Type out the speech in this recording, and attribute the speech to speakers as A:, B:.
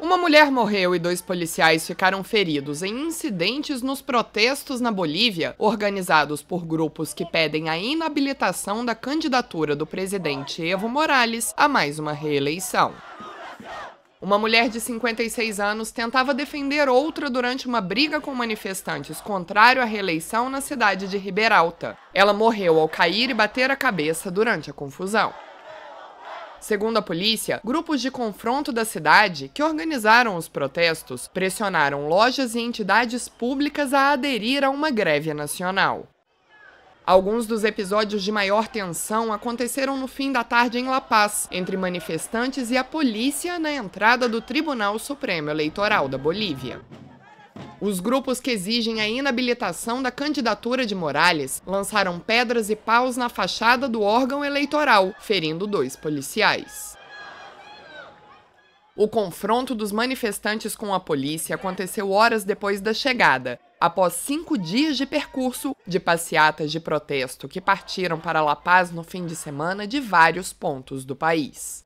A: Uma mulher morreu e dois policiais ficaram feridos em incidentes nos protestos na Bolívia, organizados por grupos que pedem a inabilitação da candidatura do presidente Evo Morales a mais uma reeleição. Uma mulher de 56 anos tentava defender outra durante uma briga com manifestantes contrário à reeleição na cidade de Riberalta. Ela morreu ao cair e bater a cabeça durante a confusão. Segundo a polícia, grupos de confronto da cidade que organizaram os protestos pressionaram lojas e entidades públicas a aderir a uma greve nacional. Alguns dos episódios de maior tensão aconteceram no fim da tarde em La Paz, entre manifestantes e a polícia na entrada do Tribunal Supremo Eleitoral da Bolívia. Os grupos que exigem a inabilitação da candidatura de Morales lançaram pedras e paus na fachada do órgão eleitoral, ferindo dois policiais. O confronto dos manifestantes com a polícia aconteceu horas depois da chegada, após cinco dias de percurso de passeatas de protesto que partiram para La Paz no fim de semana de vários pontos do país.